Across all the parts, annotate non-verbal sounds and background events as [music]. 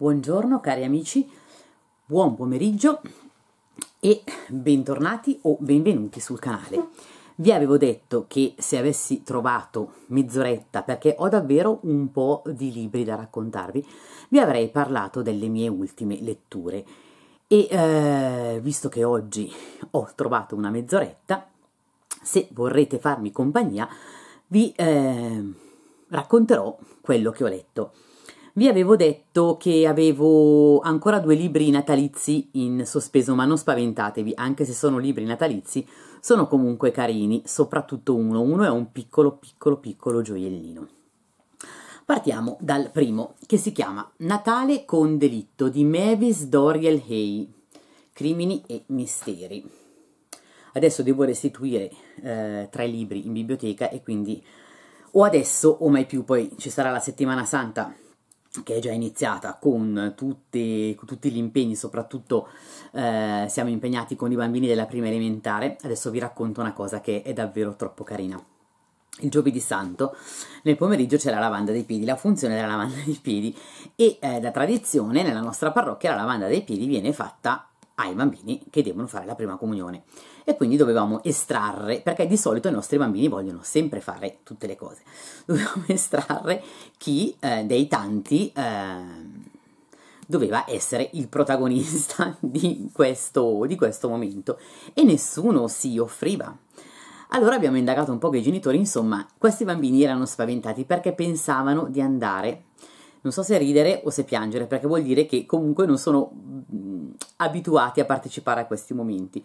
Buongiorno cari amici, buon pomeriggio e bentornati o benvenuti sul canale. Vi avevo detto che se avessi trovato mezz'oretta, perché ho davvero un po' di libri da raccontarvi, vi avrei parlato delle mie ultime letture. E eh, visto che oggi ho trovato una mezz'oretta, se vorrete farmi compagnia, vi eh, racconterò quello che ho letto. Vi avevo detto che avevo ancora due libri natalizi in sospeso, ma non spaventatevi, anche se sono libri natalizi, sono comunque carini, soprattutto uno. Uno è un piccolo, piccolo, piccolo gioiellino. Partiamo dal primo, che si chiama Natale con delitto di Mavis Doriel Hay, Crimini e Misteri. Adesso devo restituire eh, tre libri in biblioteca e quindi o adesso o mai più, poi ci sarà la settimana santa che è già iniziata con tutti, con tutti gli impegni, soprattutto eh, siamo impegnati con i bambini della prima elementare. Adesso vi racconto una cosa che è davvero troppo carina. Il giovedì santo nel pomeriggio c'è la lavanda dei piedi, la funzione della lavanda dei piedi e eh, da tradizione nella nostra parrocchia la lavanda dei piedi viene fatta ai bambini che devono fare la prima comunione e quindi dovevamo estrarre, perché di solito i nostri bambini vogliono sempre fare tutte le cose, [laughs] dovevamo estrarre chi eh, dei tanti eh, doveva essere il protagonista [laughs] di questo, di questo momento e nessuno si offriva. Allora abbiamo indagato un po' che i genitori, insomma, questi bambini erano spaventati perché pensavano di andare non so se ridere o se piangere, perché vuol dire che comunque non sono mh, mm, abituati a partecipare a questi momenti.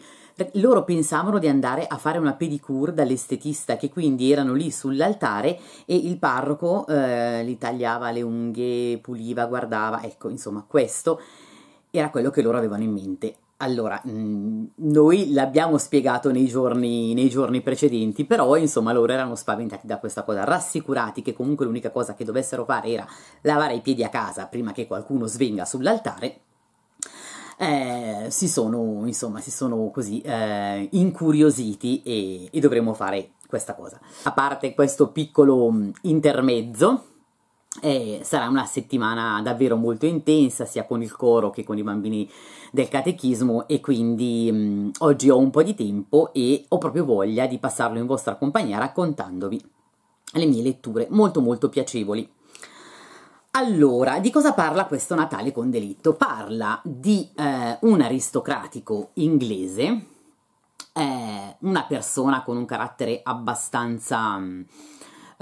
Loro pensavano di andare a fare una pedicure dall'estetista, che quindi erano lì sull'altare e il parroco eh, li tagliava le unghie, puliva, guardava, ecco, insomma, questo era quello che loro avevano in mente. Allora, mm, noi l'abbiamo spiegato nei giorni, nei giorni, precedenti, però insomma loro erano spaventati da questa cosa, rassicurati che comunque l'unica cosa che dovessero fare era lavare i piedi a casa prima che qualcuno svenga sull'altare. Eh, si sono, insomma, si sono così eh, incuriositi e, e dovremmo fare questa cosa. A parte questo piccolo mm, intermezzo, e sarà una settimana davvero molto intensa sia con il coro che con i bambini del catechismo e quindi mh, mm, oggi ho un po' di tempo e ho proprio voglia di passarlo in vostra compagnia raccontandovi le mie letture molto molto piacevoli. Allora, di cosa parla questo Natale con delitto? Parla di eh, un aristocratico inglese, eh, una persona con un carattere abbastanza mh, mm,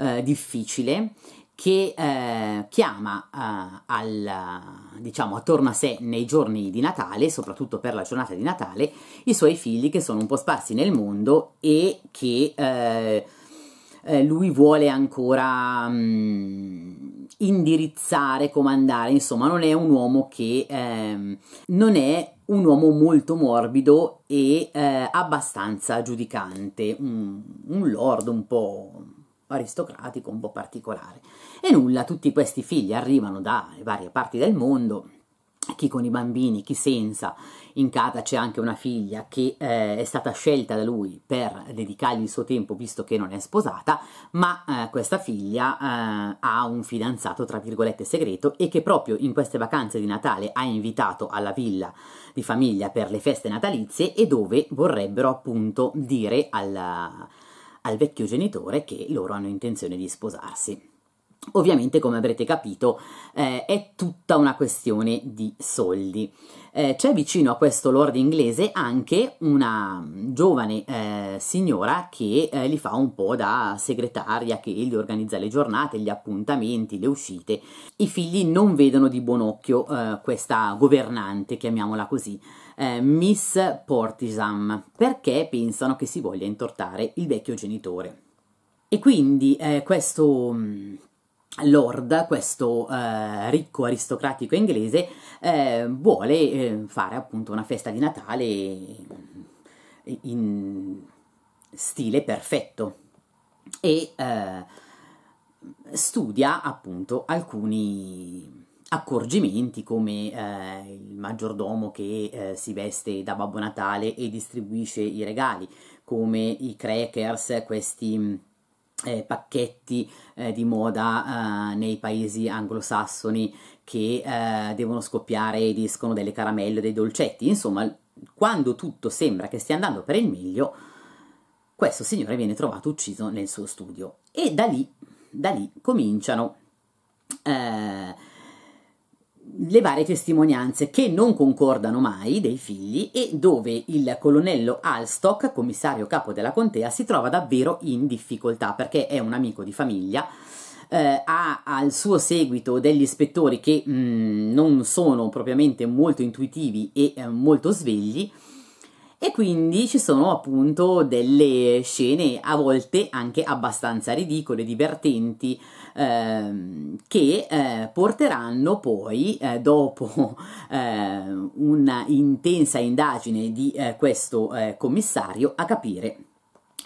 eh, difficile che eh, chiama eh, al, diciamo, attorno a sé nei giorni di Natale, soprattutto per la giornata di Natale, i suoi figli che sono un po' sparsi nel mondo e che eh, eh lui vuole ancora mh, mm, indirizzare, comandare, insomma non è un uomo che ehm, non è un uomo molto morbido e eh, abbastanza giudicante, un, un lord un po' aristocratico, un po' particolare. E nulla, tutti questi figli arrivano da varie parti del mondo, chi con i bambini, chi senza. In casa c'è anche una figlia che eh, è stata scelta da lui per dedicargli il suo tempo visto che non è sposata, ma eh, questa figlia eh, ha un fidanzato tra virgolette segreto e che proprio in queste vacanze di Natale ha invitato alla villa di famiglia per le feste natalizie e dove vorrebbero appunto dire alla, al vecchio genitore che loro hanno intenzione di sposarsi. Ovviamente, come avrete capito, eh, è tutta una questione di soldi. Eh, c'è vicino a questo lord inglese anche una giovane eh, signora che eh, li fa un po' da segretaria, che gli organizza le giornate, gli appuntamenti, le uscite. I figli non vedono di buon occhio eh, questa governante, chiamiamola così, eh, Miss Portisam, perché pensano che si voglia intortare il vecchio genitore. E quindi questo mm, Lord, questo eh, ricco aristocratico inglese, eh, vuole eh, fare appunto una festa di Natale in stile perfetto e eh, studia appunto alcuni accorgimenti come eh, il maggiordomo che eh, si veste da Babbo Natale e distribuisce i regali, come i crackers, questi eh, pacchetti eh, di moda eh, nei paesi anglosassoni che eh, devono scoppiare e escono delle caramelle dei dolcetti. Insomma, quando tutto sembra che stia andando per il meglio, questo signore viene trovato ucciso nel suo studio. E da lì, da lì cominciano eh, le varie testimonianze che non concordano mai dei figli e dove il colonnello Alstock, commissario capo della contea, si trova davvero in difficoltà perché è un amico di famiglia. Eh, ha al suo seguito degli ispettori che mh, mm, non sono propriamente molto intuitivi e eh, molto svegli e quindi ci sono appunto delle scene a volte anche abbastanza ridicole, divertenti, ehm, che eh, porteranno poi, eh, dopo [laughs] eh, una indagine di eh, questo eh, commissario, a capire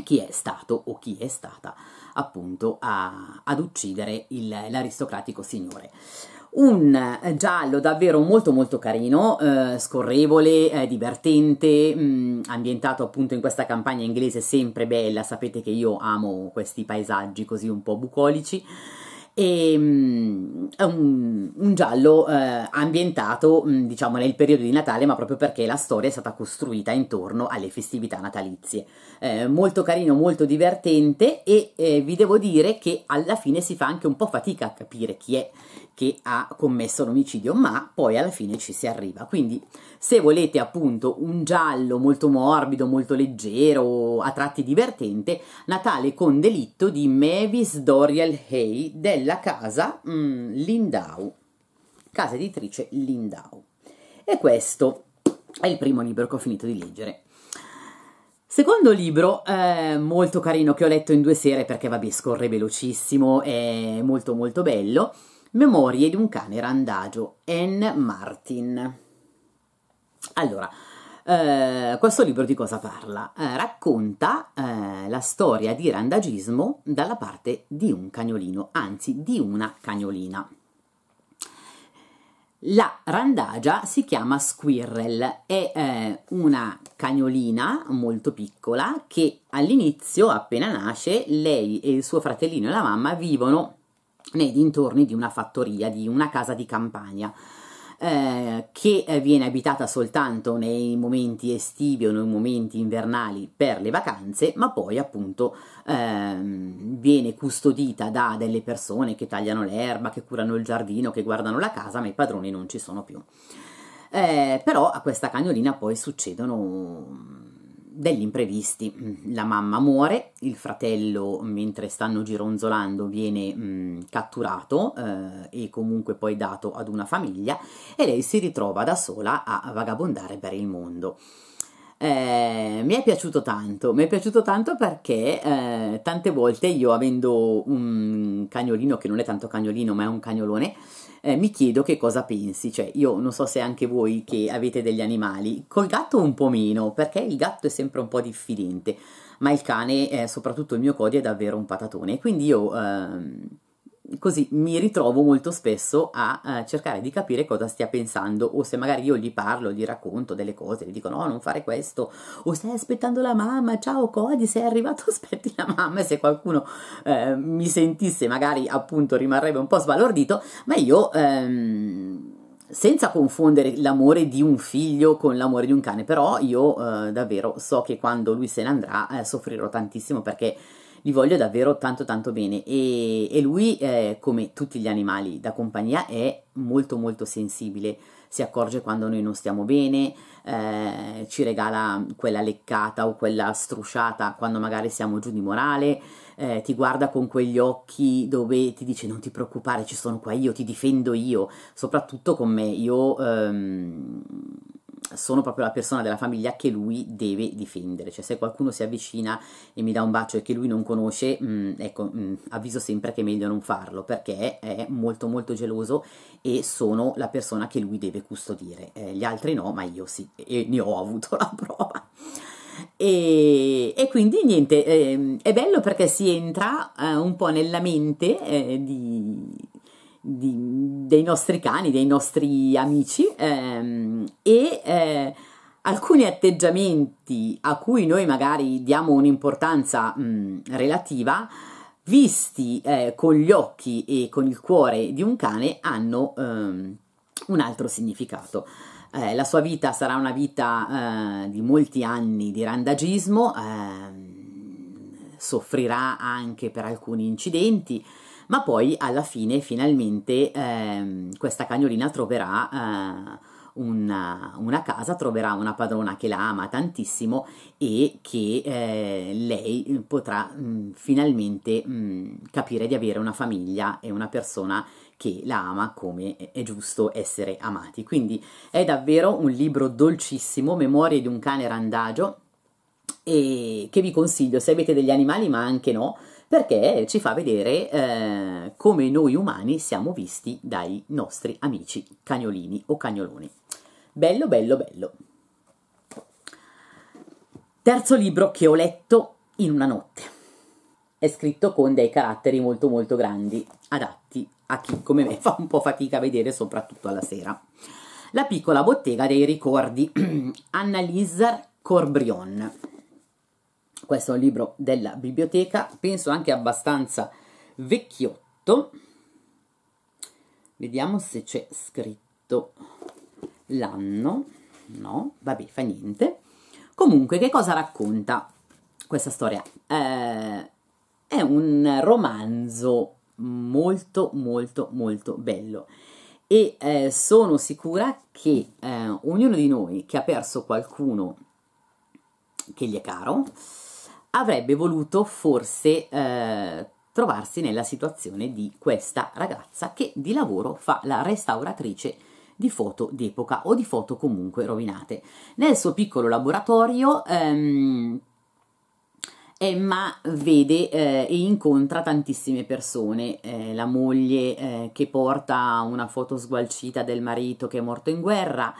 chi è stato o chi è stata appunto a, ad uccidere l'aristocratico signore un eh, giallo davvero molto molto carino, eh, scorrevole, eh, divertente, mh, mm, ambientato appunto in questa campagna inglese sempre bella, sapete che io amo questi paesaggi così un po' bucolici. E, mh, mm, è un, un giallo eh, ambientato mh, mm, diciamo nel periodo di Natale ma proprio perché la storia è stata costruita intorno alle festività natalizie eh, molto carino molto divertente e eh, vi devo dire che alla fine si fa anche un po' fatica a capire chi è che ha commesso l'omicidio, ma poi alla fine ci si arriva. Quindi se volete appunto un giallo molto morbido, molto leggero, a tratti divertente, Natale con delitto di Mavis Doriel Hay della casa mm, Lindau, casa editrice Lindau. E questo è il primo libro che ho finito di leggere. Secondo libro, eh, molto carino, che ho letto in due sere perché vabbè scorre velocissimo, è molto molto bello, Memorie di un cane randagio, Anne Martin. Allora, eh, questo libro di cosa parla? Eh, racconta eh, la storia di randagismo dalla parte di un cagnolino, anzi di una cagnolina. La randagia si chiama Squirrel, è eh, una cagnolina molto piccola che all'inizio, appena nasce, lei e il suo fratellino e la mamma vivono nei dintorni di una fattoria, di una casa di campagna. Eh, che eh, viene abitata soltanto nei momenti estivi o nei momenti invernali per le vacanze, ma poi appunto ehm, viene custodita da delle persone che tagliano l'erba, che curano il giardino, che guardano la casa, ma i padroni non ci sono più. Eh, però a questa cagnolina poi succedono degli imprevisti. Mm, la mamma muore, il fratello mentre stanno gironzolando viene mh, mm, catturato eh, e comunque poi dato ad una famiglia e lei si ritrova da sola a vagabondare per il mondo. Eh, mi è piaciuto tanto, mi è piaciuto tanto perché eh, tante volte io avendo un cagnolino che non è tanto cagnolino ma è un cagnolone eh, mi chiedo che cosa pensi, cioè io non so se anche voi che avete degli animali, col gatto un po' meno, perché il gatto è sempre un po' diffidente, ma il cane, eh, soprattutto il mio Cody, è davvero un patatone, quindi io... Ehm così mi ritrovo molto spesso a eh, cercare di capire cosa stia pensando o se magari io gli parlo, gli racconto delle cose, gli dico no, non fare questo o stai aspettando la mamma, ciao Cody, sei arrivato, [laughs] aspetti la mamma e se qualcuno eh, mi sentisse magari appunto rimarrebbe un po' sbalordito, ma io ehm, senza confondere l'amore di un figlio con l'amore di un cane, però io eh, davvero so che quando lui se ne andrà eh, soffrirò tantissimo perché li voglio davvero tanto tanto bene e, e lui, eh, come tutti gli animali da compagnia, è molto molto sensibile, si accorge quando noi non stiamo bene, eh, ci regala quella leccata o quella strusciata quando magari siamo giù di morale, eh, ti guarda con quegli occhi dove ti dice non ti preoccupare, ci sono qua io, ti difendo io, soprattutto con me, io... Ehm, sono proprio la persona della famiglia che lui deve difendere, cioè se qualcuno si avvicina e mi dà un bacio e che lui non conosce, mh, mm, ecco, mh, mm, avviso sempre che è meglio non farlo perché è molto molto geloso e sono la persona che lui deve custodire, eh, gli altri no, ma io sì, e ne ho avuto la [laughs] prova. E, e, quindi niente, eh, è bello perché si entra eh, un po' nella mente eh, di, di, dei nostri cani, dei nostri amici ehm, e eh, alcuni atteggiamenti a cui noi magari diamo un'importanza mh, mm, relativa, visti eh, con gli occhi e con il cuore di un cane, hanno ehm, un altro significato. Eh, la sua vita sarà una vita eh, di molti anni di randagismo, ehm, soffrirà anche per alcuni incidenti, ma poi alla fine finalmente ehm, questa cagnolina troverà... Eh, una, una, casa, troverà una padrona che la ama tantissimo e che eh, lei potrà mh, mm, finalmente mh, mm, capire di avere una famiglia e una persona che la ama come è giusto essere amati. Quindi è davvero un libro dolcissimo, Memorie di un cane randagio, e che vi consiglio se avete degli animali ma anche no perché ci fa vedere eh, come noi umani siamo visti dai nostri amici cagnolini o cagnoloni. Bello, bello, bello. Terzo libro che ho letto in una notte. È scritto con dei caratteri molto molto grandi, adatti a chi come me [laughs] fa un po' fatica a vedere, soprattutto alla sera. La piccola bottega dei ricordi, [clears throat] Annalisa Corbrion questo è un libro della biblioteca, penso anche abbastanza vecchiotto. Vediamo se c'è scritto l'anno. No, vabbè, fa niente. Comunque, che cosa racconta questa storia? Eh, è un romanzo molto, molto, molto bello. E eh, sono sicura che eh, ognuno di noi che ha perso qualcuno che gli è caro, avrebbe voluto forse eh, trovarsi nella situazione di questa ragazza che di lavoro fa la restauratrice di foto d'epoca o di foto comunque rovinate. Nel suo piccolo laboratorio ehm, Emma vede eh, e incontra tantissime persone, eh, la moglie eh, che porta una foto sgualcita del marito che è morto in guerra,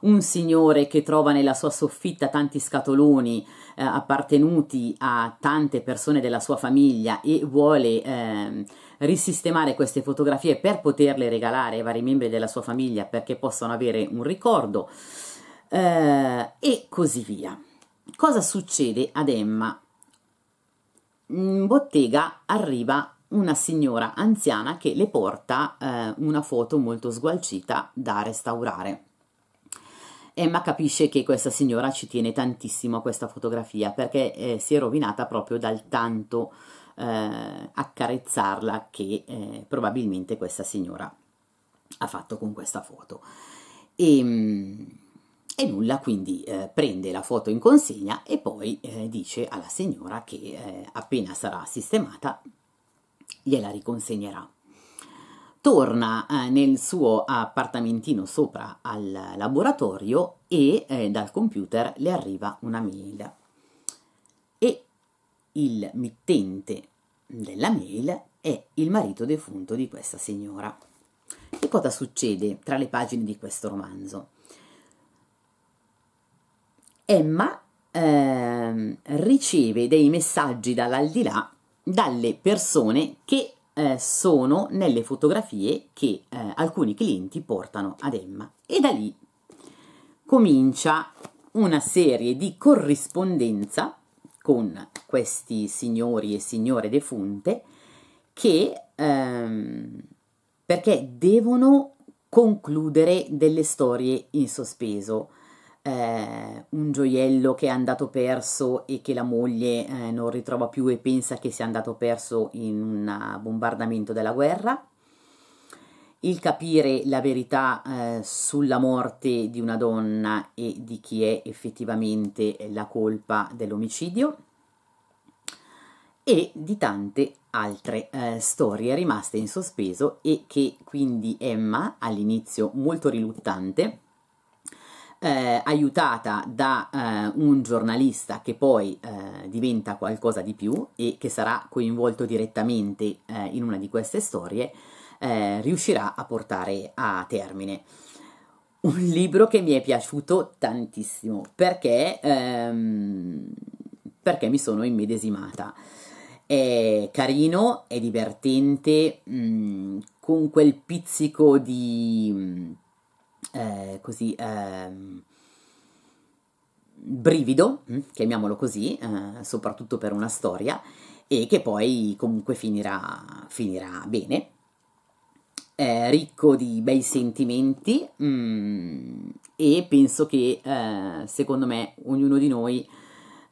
un signore che trova nella sua soffitta tanti scatoloni eh, appartenuti a tante persone della sua famiglia e vuole eh, risistemare queste fotografie per poterle regalare ai vari membri della sua famiglia perché possano avere un ricordo eh, e così via. Cosa succede ad Emma? In bottega arriva una signora anziana che le porta eh, una foto molto sgualcita da restaurare. Emma eh, capisce che questa signora ci tiene tantissimo a questa fotografia perché eh, si è rovinata proprio dal tanto eh, accarezzarla che eh, probabilmente questa signora ha fatto con questa foto. E, ehm, e nulla, quindi eh, prende la foto in consegna e poi eh, dice alla signora che appena sarà sistemata gliela riconsegnerà torna eh, nel suo appartamentino sopra al laboratorio e eh, dal computer le arriva una mail. E il mittente della mail è il marito defunto di questa signora. Che cosa succede tra le pagine di questo romanzo? Emma eh, riceve dei messaggi dall'aldilà dalle persone che eh, sono nelle fotografie che eh, alcuni clienti portano ad Emma e da lì comincia una serie di corrispondenza con questi signori e signore defunte che ehm, perché devono concludere delle storie in sospeso eh, un gioiello che è andato perso e che la moglie eh, non ritrova più e pensa che sia andato perso in un eh, bombardamento della guerra, il capire la verità eh, sulla morte di una donna e di chi è effettivamente la colpa dell'omicidio e di tante altre eh, storie rimaste in sospeso e che quindi Emma all'inizio molto riluttante eh, aiutata da eh, un giornalista che poi eh, diventa qualcosa di più e che sarà coinvolto direttamente eh, in una di queste storie, eh, riuscirà a portare a termine. Un libro che mi è piaciuto tantissimo perché, ehm, perché mi sono immedesimata. È carino, è divertente, mh, mm, con quel pizzico di... Mh, mm, eh, così ehm, brivido, mm, chiamiamolo così, eh, soprattutto per una storia, e che poi comunque finirà, finirà bene, eh, ricco di bei sentimenti, mm, e penso che eh, secondo me ognuno di noi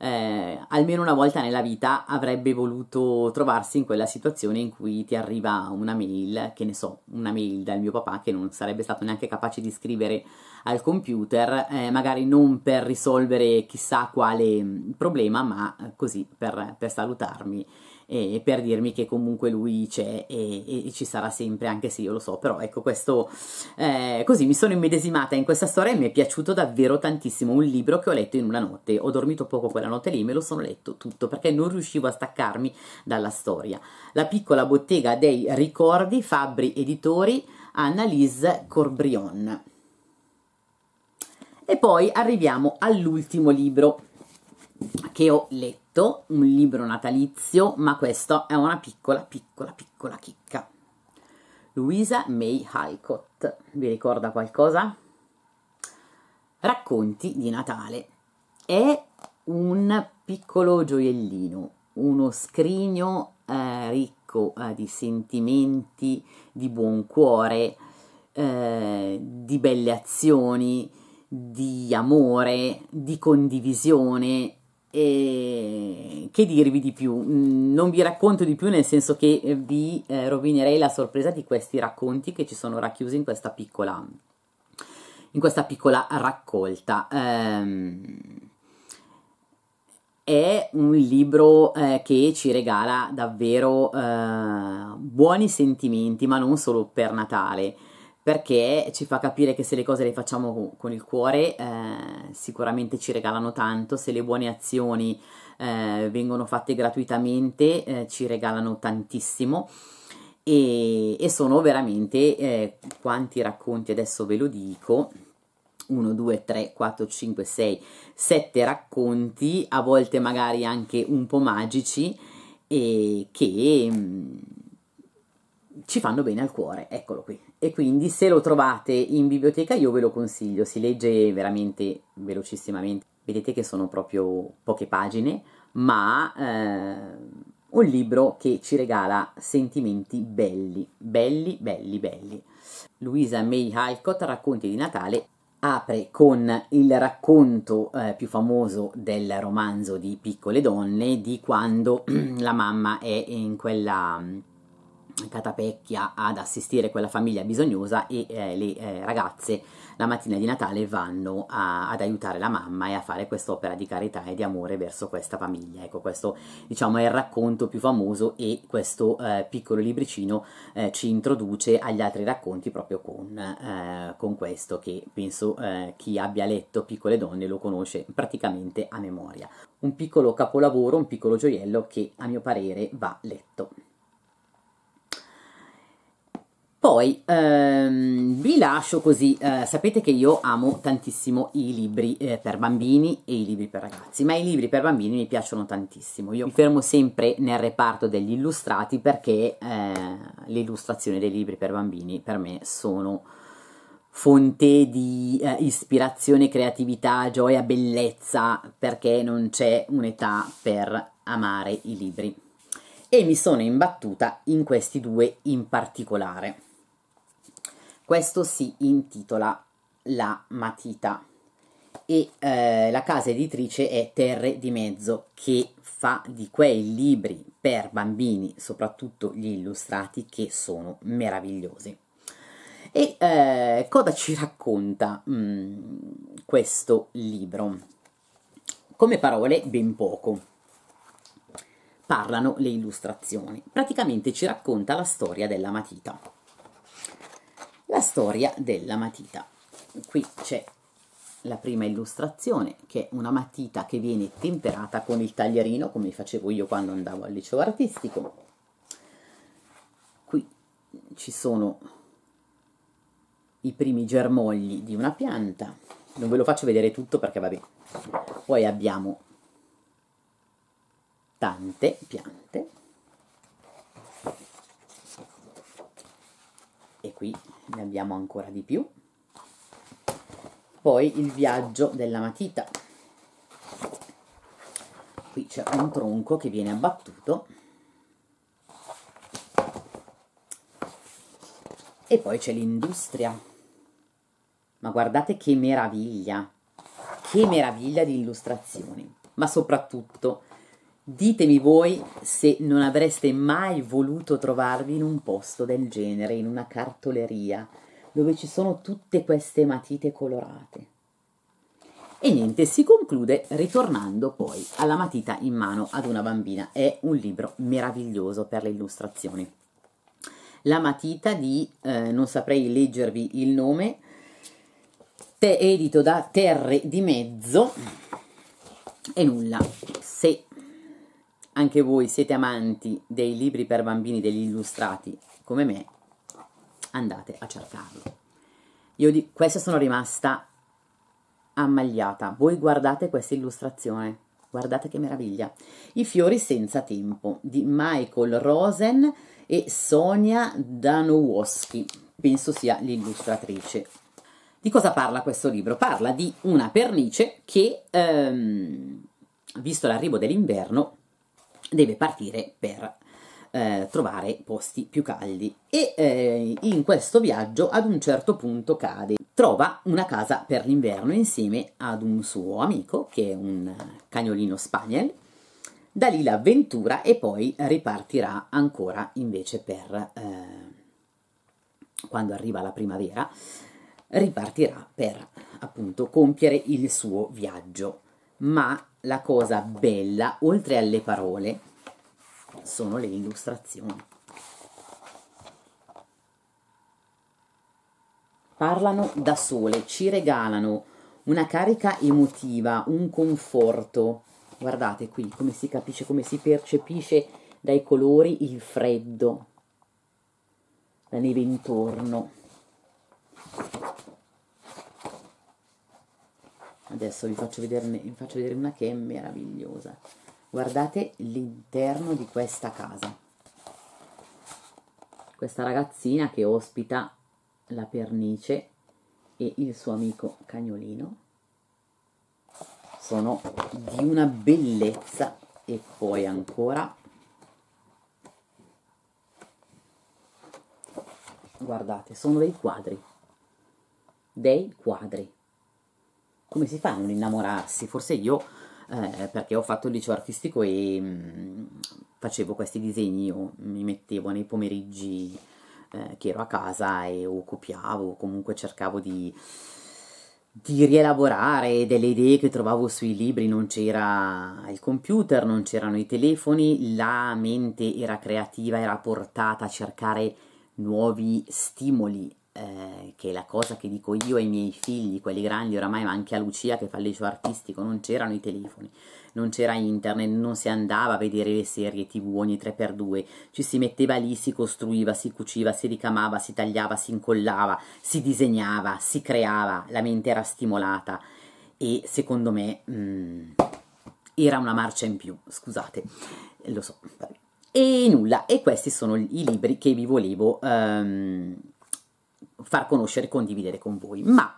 eh, almeno una volta nella vita avrebbe voluto trovarsi in quella situazione in cui ti arriva una mail, che ne so, una mail dal mio papà che non sarebbe stato neanche capace di scrivere al computer, eh, magari non per risolvere chissà quale mm, problema, ma eh, così per, per salutarmi e per dirmi che comunque lui c'è e, e, ci sarà sempre, anche se io lo so, però ecco questo, eh, così mi sono immedesimata in questa storia e mi è piaciuto davvero tantissimo un libro che ho letto in una notte, ho dormito poco quella notte lì, e me lo sono letto tutto perché non riuscivo a staccarmi dalla storia. La piccola bottega dei ricordi, Fabri Editori, Annalise Corbrion. E poi arriviamo all'ultimo libro che ho letto, un libro natalizio, ma questa è una piccola, piccola, piccola chicca. Louisa May Halcott, vi ricorda qualcosa? Racconti di Natale. È un piccolo gioiellino, uno scrigno eh, ricco eh, di sentimenti, di buon cuore, eh, di belle azioni, di amore, di condivisione, e che dirvi di più? Mm, non vi racconto di più nel senso che vi eh, rovinerei la sorpresa di questi racconti che ci sono racchiusi in questa piccola, in questa piccola raccolta. Ehm, è un libro eh, che ci regala davvero eh, buoni sentimenti, ma non solo per Natale perché ci fa capire che se le cose le facciamo con il cuore eh, sicuramente ci regalano tanto, se le buone azioni eh, vengono fatte gratuitamente eh, ci regalano tantissimo e, e sono veramente eh, quanti racconti, adesso ve lo dico, 1, 2, 3, 4, 5, 6, 7 racconti, a volte magari anche un po' magici, che mh, mm, ci fanno bene al cuore, eccolo qui e quindi se lo trovate in biblioteca io ve lo consiglio, si legge veramente velocissimamente. Vedete che sono proprio poche pagine, ma eh, un libro che ci regala sentimenti belli, belli, belli, belli. Luisa May Alcott, Racconti di Natale, apre con il racconto eh, più famoso del romanzo di Piccole Donne, di quando [clears throat] la mamma è in quella Catapecchia ad assistere quella famiglia bisognosa e eh, le eh, ragazze la mattina di Natale vanno a, ad aiutare la mamma e a fare quest'opera di carità e di amore verso questa famiglia. Ecco, questo diciamo è il racconto più famoso e questo eh, piccolo libricino eh, ci introduce agli altri racconti proprio con, eh, con questo che penso eh, chi abbia letto Piccole donne lo conosce praticamente a memoria. Un piccolo capolavoro, un piccolo gioiello che a mio parere va letto. Poi ehm, vi lascio così, eh, sapete che io amo tantissimo i libri eh, per bambini e i libri per ragazzi, ma i libri per bambini mi piacciono tantissimo, io mi fermo sempre nel reparto degli illustrati perché eh, le illustrazioni dei libri per bambini per me sono fonte di eh, ispirazione, creatività, gioia, bellezza, perché non c'è un'età per amare i libri. E mi sono imbattuta in questi due in particolare. Questo si intitola La matita e eh, la casa editrice è Terre di Mezzo che fa di quei libri per bambini, soprattutto gli illustrati, che sono meravigliosi. E eh, cosa ci racconta mh, mm, questo libro? Come parole ben poco. Parlano le illustrazioni. Praticamente ci racconta la storia della matita la storia della matita. Qui c'è la prima illustrazione, che è una matita che viene temperata con il taglierino, come facevo io quando andavo al liceo artistico. Qui ci sono i primi germogli di una pianta. Non ve lo faccio vedere tutto perché vabbè. Poi abbiamo tante piante. E qui ne abbiamo ancora di più poi il viaggio della matita qui c'è un tronco che viene abbattuto e poi c'è l'industria ma guardate che meraviglia che meraviglia di illustrazioni ma soprattutto Ditemi voi se non avreste mai voluto trovarvi in un posto del genere, in una cartoleria, dove ci sono tutte queste matite colorate. E niente, si conclude ritornando poi alla matita in mano ad una bambina. È un libro meraviglioso per le illustrazioni. La matita di, eh, non saprei leggervi il nome, te edito da Terre di Mezzo, e nulla. Se anche voi siete amanti dei libri per bambini, degli illustrati come me, andate a cercarlo. Io di questa sono rimasta ammagliata. Voi guardate questa illustrazione, guardate che meraviglia. I fiori senza tempo di Michael Rosen e Sonia Danowoski, penso sia l'illustratrice. Di cosa parla questo libro? Parla di una pernice che, ehm, visto l'arrivo dell'inverno, deve partire per eh, trovare posti più caldi e eh, in questo viaggio ad un certo punto cade trova una casa per l'inverno insieme ad un suo amico che è un cagnolino spaniel da lì l'avventura e poi ripartirà ancora invece per eh, quando arriva la primavera ripartirà per appunto compiere il suo viaggio ma la cosa bella, oltre alle parole, sono le illustrazioni. Parlano da sole, ci regalano una carica emotiva, un conforto. Guardate qui come si capisce, come si percepisce dai colori il freddo, la neve intorno. adesso vi faccio, vederne, vi faccio vedere una che è meravigliosa guardate l'interno di questa casa questa ragazzina che ospita la pernice e il suo amico cagnolino sono di una bellezza e poi ancora guardate sono dei quadri dei quadri come si fa a non innamorarsi? Forse io, eh, perché ho fatto il liceo artistico e mh, mm, facevo questi disegni, io mi mettevo nei pomeriggi eh, che ero a casa e o copiavo, o comunque cercavo di, di rielaborare delle idee che trovavo sui libri, non c'era il computer, non c'erano i telefoni, la mente era creativa, era portata a cercare nuovi stimoli, eh, che è la cosa che dico io ai miei figli, quelli grandi oramai, ma anche a Lucia che fa il liceo artistico, non c'erano i telefoni, non c'era internet, non si andava a vedere le serie tv ogni 3x2, ci si metteva lì, si costruiva, si cuciva, si ricamava, si tagliava, si incollava, si disegnava, si creava, la mente era stimolata e secondo me mh, mm, era una marcia in più, scusate, lo so, E nulla, e questi sono i libri che vi volevo... Um, far conoscere e condividere con voi, ma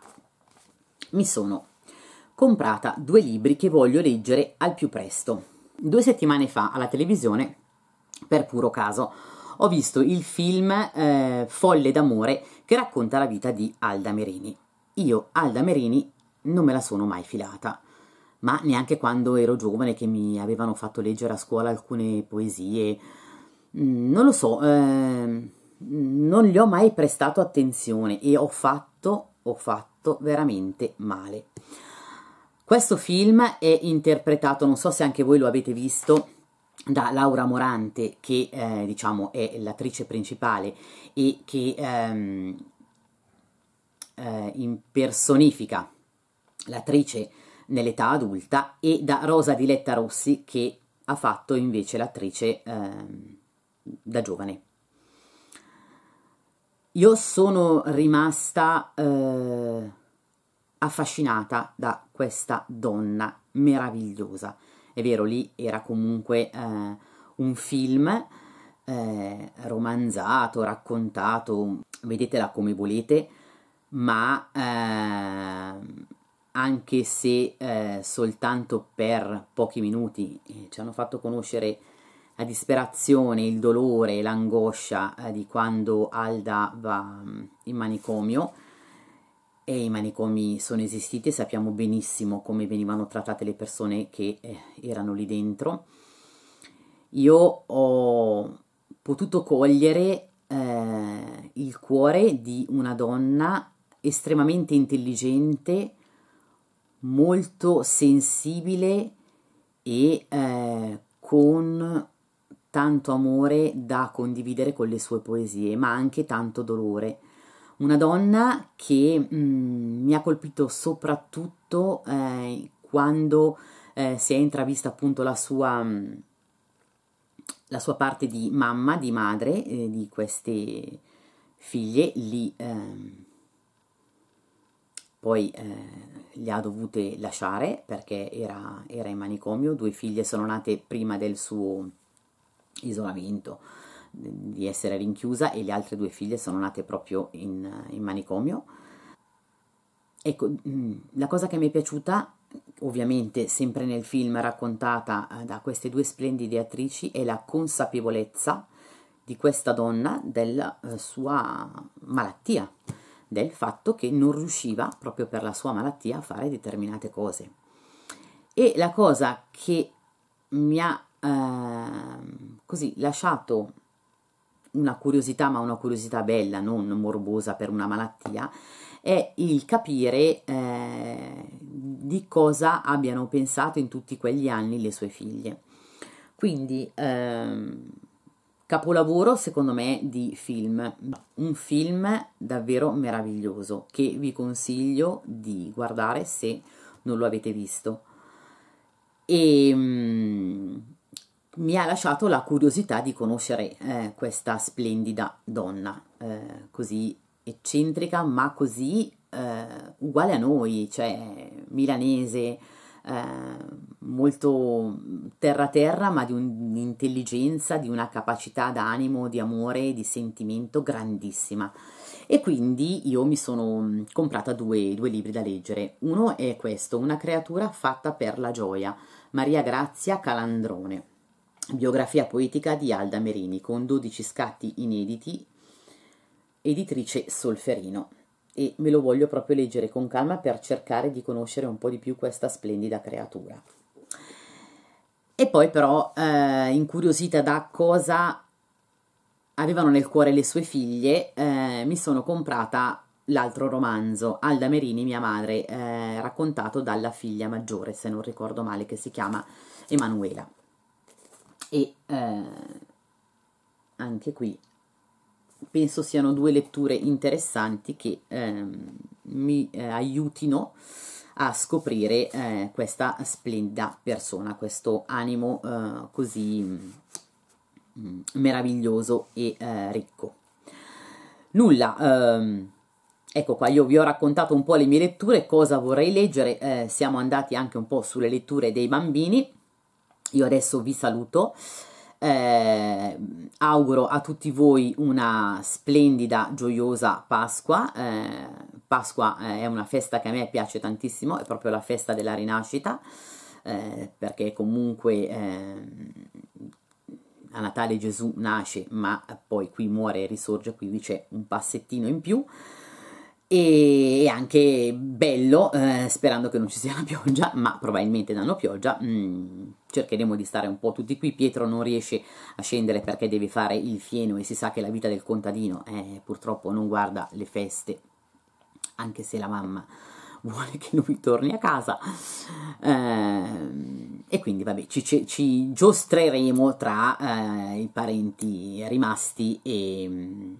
mi sono comprata due libri che voglio leggere al più presto. Due settimane fa alla televisione, per puro caso, ho visto il film eh, Folle d'amore che racconta la vita di Alda Merini. Io Alda Merini non me la sono mai filata, ma neanche quando ero giovane che mi avevano fatto leggere a scuola alcune poesie. Mm, non lo so, eh, non gli ho mai prestato attenzione e ho fatto, ho fatto veramente male. Questo film è interpretato, non so se anche voi lo avete visto, da Laura Morante, che eh, diciamo è l'attrice principale e che ehm, eh, impersonifica l'attrice nell'età adulta, e da Rosa Diletta Rossi, che ha fatto invece l'attrice ehm, da giovane. Io sono rimasta eh, affascinata da questa donna meravigliosa. È vero, lì era comunque eh, un film eh, romanzato, raccontato, vedetela come volete, ma eh, anche se eh, soltanto per pochi minuti eh, ci hanno fatto conoscere la disperazione, il dolore, l'angoscia eh, di quando Alda va mm, in manicomio e i manicomi sono esistiti e sappiamo benissimo come venivano trattate le persone che eh, erano lì dentro. Io ho potuto cogliere eh, il cuore di una donna estremamente intelligente, molto sensibile e eh, con tanto amore da condividere con le sue poesie, ma anche tanto dolore. Una donna che mm, mi ha colpito soprattutto eh, quando eh, si è intravista appunto la sua, mm, la sua, parte di mamma, di madre eh, di queste figlie, lì ehm, poi eh, le ha dovute lasciare perché era, era in manicomio, due figlie sono nate prima del suo isolamento, mm, di essere rinchiusa e le altre due figlie sono nate proprio in, eh, in manicomio. Ecco, mm, la cosa che mi è piaciuta, ovviamente sempre nel film raccontata eh, da queste due splendide attrici, è la consapevolezza di questa donna della eh, sua malattia, del fatto che non riusciva proprio per la sua malattia a fare determinate cose. E la cosa che mi ha Ehm, così lasciato una curiosità, ma una curiosità bella, non morbosa per una malattia, è il capire eh, di cosa abbiano pensato in tutti quegli anni le sue figlie. Quindi, ehm, capolavoro secondo me di film, un film davvero meraviglioso che vi consiglio di guardare se non lo avete visto. E. Mm, mi ha lasciato la curiosità di conoscere eh, questa splendida donna, eh, così eccentrica ma così eh, uguale a noi, cioè milanese, eh, molto terra terra ma di un'intelligenza, di una capacità d'animo, di amore, di sentimento grandissima. E quindi io mi sono mm, comprata due, due libri da leggere. Uno è questo, Una creatura fatta per la gioia, Maria Grazia Calandrone Biografia poetica di Alda Merini con 12 scatti inediti, editrice Solferino. E me lo voglio proprio leggere con calma per cercare di conoscere un po' di più questa splendida creatura. E poi però, eh, incuriosita da cosa avevano nel cuore le sue figlie, eh, mi sono comprata l'altro romanzo, Alda Merini, mia madre, eh, raccontato dalla figlia maggiore, se non ricordo male, che si chiama Emanuela e eh, anche qui penso siano due letture interessanti che eh, mi eh, aiutino a scoprire eh, questa splendida persona, questo animo eh, così mm, meraviglioso e eh, ricco. Nulla, ehm, ecco qua, io vi ho raccontato un po' le mie letture, cosa vorrei leggere, eh, siamo andati anche un po' sulle letture dei bambini io adesso vi saluto. Eh, auguro a tutti voi una splendida, gioiosa Pasqua. Eh, Pasqua eh, è una festa che a me piace tantissimo, è proprio la festa della rinascita, eh, perché comunque ehm, a Natale Gesù nasce, ma poi qui muore e risorge, quindi c'è un passettino in più. E anche bello, eh, sperando che non ci sia la pioggia, ma probabilmente danno pioggia. Mm cercheremo di stare un po' tutti qui. Pietro non riesce a scendere perché deve fare il fieno e si sa che la vita del contadino eh, purtroppo non guarda le feste, anche se la mamma vuole che lui torni a casa. Eh, e quindi, vabbè, ci, ci, ci giostreremo tra eh, i parenti rimasti e mm,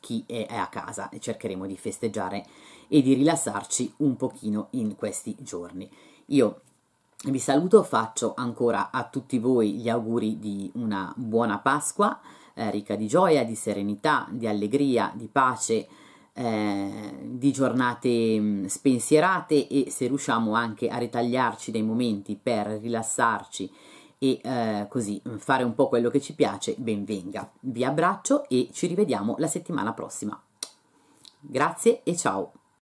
chi è, a casa e cercheremo di festeggiare e di rilassarci un pochino in questi giorni. Io vi saluto, faccio ancora a tutti voi gli auguri di una buona Pasqua, eh, ricca di gioia, di serenità, di allegria, di pace, eh, di giornate mh, mm, spensierate e se riusciamo anche a ritagliarci dei momenti per rilassarci e eh, così mm, fare un po' quello che ci piace, ben venga. Vi abbraccio e ci rivediamo la settimana prossima. Grazie e ciao!